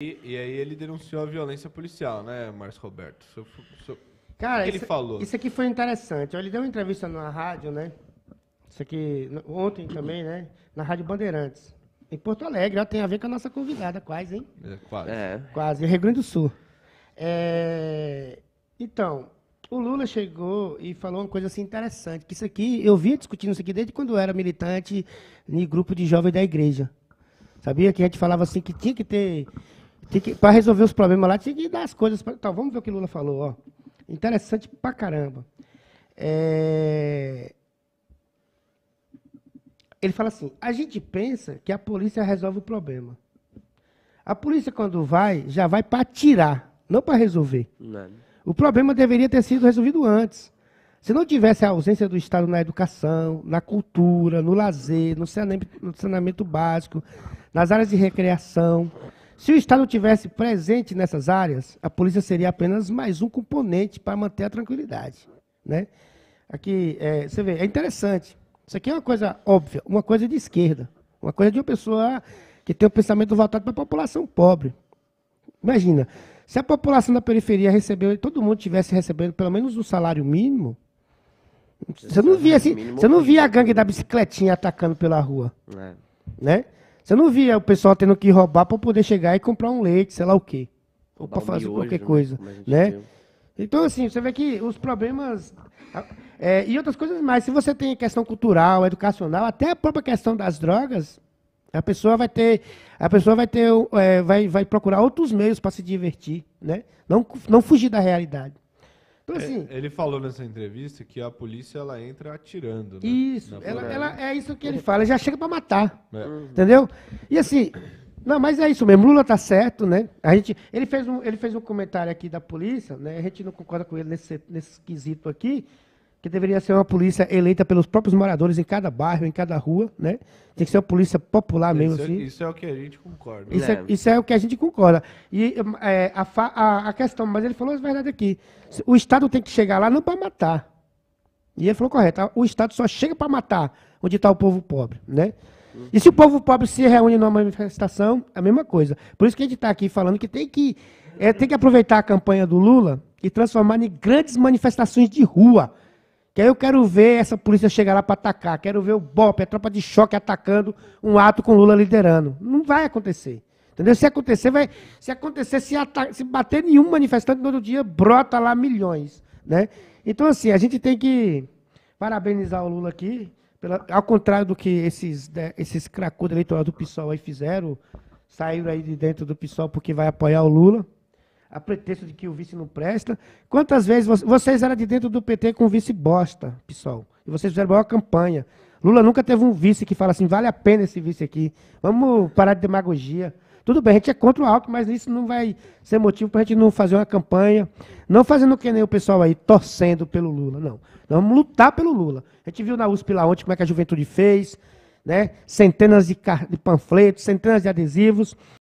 E, e aí ele denunciou a violência policial, né, Márcio Roberto? Cara, o que isso, ele falou? Isso aqui foi interessante. Ele deu uma entrevista na rádio, né? Isso aqui, ontem também, né? Na Rádio Bandeirantes. Em Porto Alegre, ó, tem a ver com a nossa convidada, quase, hein? É, quase. É. Quase, Rio Grande do Sul. É... Então, o Lula chegou e falou uma coisa assim interessante, que isso aqui, eu vinha discutindo isso aqui desde quando eu era militante em grupo de jovens da igreja. Sabia que a gente falava assim que tinha que ter para resolver os problemas lá, tinha que dar as coisas. Pra, tá, vamos ver o que Lula falou. Ó. Interessante pra caramba. É... Ele fala assim: a gente pensa que a polícia resolve o problema. A polícia, quando vai, já vai para tirar, não para resolver. Não. O problema deveria ter sido resolvido antes. Se não tivesse a ausência do Estado na educação, na cultura, no lazer, no saneamento, no saneamento básico, nas áreas de recreação, se o Estado tivesse presente nessas áreas, a polícia seria apenas mais um componente para manter a tranquilidade. Né? Aqui, é, você vê, é interessante. Isso aqui é uma coisa óbvia, uma coisa de esquerda, uma coisa de uma pessoa que tem um pensamento voltado para a população pobre. Imagina, se a população da periferia recebeu, todo mundo tivesse recebendo pelo menos um salário mínimo, você não via assim, você não via a gangue da bicicletinha atacando pela rua, é. né? Você não via o pessoal tendo que roubar para poder chegar e comprar um leite, sei lá o quê. Ou para fazer miojo, qualquer né, coisa, né? Então, assim, você vê que os problemas... É, e outras coisas mais. Se você tem questão cultural, educacional, até a própria questão das drogas, a pessoa vai ter, a pessoa vai ter, é, vai, vai procurar outros meios para se divertir, né? Não, não fugir da realidade. Então, é, assim, é, ele falou nessa entrevista que a polícia ela entra atirando. Né? Isso, ela, ela, é isso que ele fala, já chega para matar. É. Entendeu? E assim, não, mas é isso mesmo, Lula tá certo, né? A gente, ele, fez um, ele fez um comentário aqui da polícia, né? A gente não concorda com ele nesse, nesse quesito aqui, que deveria ser uma polícia eleita pelos próprios moradores em cada bairro, em cada rua, né? Tem que ser uma polícia popular mesmo. Isso, é- assim. é, isso é o que a gente concorda. Isso é, é isso é o que a gente concorda. E é, a, a, a, questão, mas ele falou a verdade aqui. O Estado tem que chegar lá não para matar. E ele falou correto. O Estado só chega para matar onde está o povo pobre, né? E se o povo pobre se reúne numa manifestação, a mesma coisa. Por isso que a gente está aqui falando que tem que, é, tem que aproveitar a campanha do Lula e transformar em grandes manifestações de rua que aí eu quero ver essa polícia chegar lá para atacar, quero ver o BOP, a tropa de choque atacando um ato com Lula liderando. Não vai acontecer. Entendeu? Se acontecer, vai, se acontecer, se, ataca, se bater nenhum manifestante no outro dia, brota lá milhões. Né? Então, assim, a gente tem que parabenizar o Lula aqui, pela, ao contrário do que esses, né, esses cracudos eleitorais do PSOL aí fizeram, saíram aí de dentro do PSOL porque vai apoiar o Lula a pretexto de que o vice não presta. Quantas vezes vocês, vocês eram de dentro do PT com vice bosta, pessoal? E vocês fizeram boa campanha. Lula nunca teve um vice que fala assim, vale a pena esse vice aqui. Vamos parar de demagogia. Tudo bem, a gente é contra o Alckmin, mas isso não vai ser motivo para a gente não fazer uma campanha, não fazendo o que nem o pessoal aí, torcendo pelo Lula, não. Nós vamos lutar pelo Lula. A gente viu na USP lá ontem como é que a juventude fez, né? centenas de, de panfletos, centenas de adesivos.